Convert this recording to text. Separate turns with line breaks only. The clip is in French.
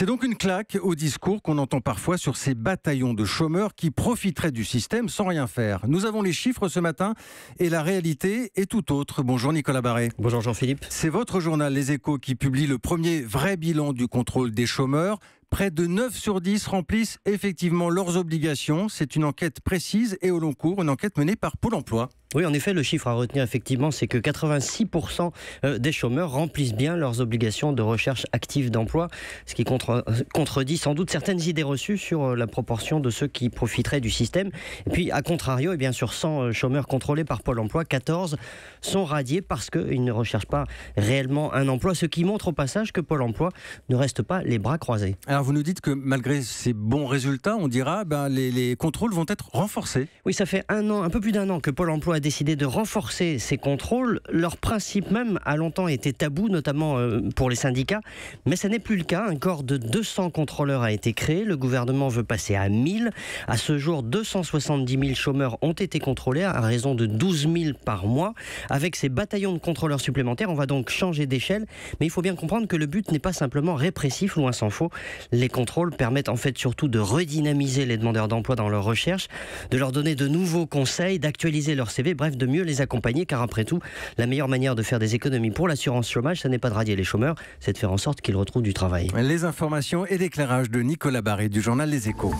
C'est donc une claque au discours qu'on entend parfois sur ces bataillons de chômeurs qui profiteraient du système sans rien faire. Nous avons les chiffres ce matin et la réalité est tout autre. Bonjour Nicolas Barré. Bonjour Jean-Philippe. C'est votre journal Les Échos qui publie le premier vrai bilan du contrôle des chômeurs près de 9 sur 10 remplissent effectivement leurs obligations. C'est une enquête précise et au long cours, une enquête menée par
Pôle Emploi. Oui, en effet, le chiffre à retenir effectivement, c'est que 86% euh, des chômeurs remplissent bien leurs obligations de recherche active d'emploi, ce qui euh, contredit sans doute certaines idées reçues sur euh, la proportion de ceux qui profiteraient du système. Et puis, à contrario, et eh bien sur 100 chômeurs contrôlés par Pôle Emploi, 14 sont radiés parce qu'ils ne recherchent pas réellement un emploi, ce qui montre au passage que Pôle Emploi ne reste pas les bras croisés.
Alors, vous nous dites que malgré ces bons résultats, on dira, ben, les, les contrôles vont être renforcés.
Oui, ça fait un an, un peu plus d'un an que Pôle Emploi décidé de renforcer ces contrôles. Leur principe même a longtemps été tabou, notamment euh, pour les syndicats, mais ce n'est plus le cas. Un corps de 200 contrôleurs a été créé. Le gouvernement veut passer à 1000. À ce jour, 270 000 chômeurs ont été contrôlés à raison de 12 000 par mois. Avec ces bataillons de contrôleurs supplémentaires, on va donc changer d'échelle. Mais il faut bien comprendre que le but n'est pas simplement répressif, loin s'en faut. Les contrôles permettent en fait surtout de redynamiser les demandeurs d'emploi dans leur recherche, de leur donner de nouveaux conseils, d'actualiser leur CV bref, de mieux les accompagner, car après tout, la meilleure manière de faire des économies pour l'assurance chômage, ce n'est pas de radier les chômeurs, c'est de faire en sorte qu'ils retrouvent du travail.
Les informations et l'éclairage de Nicolas Barré du journal Les Échos.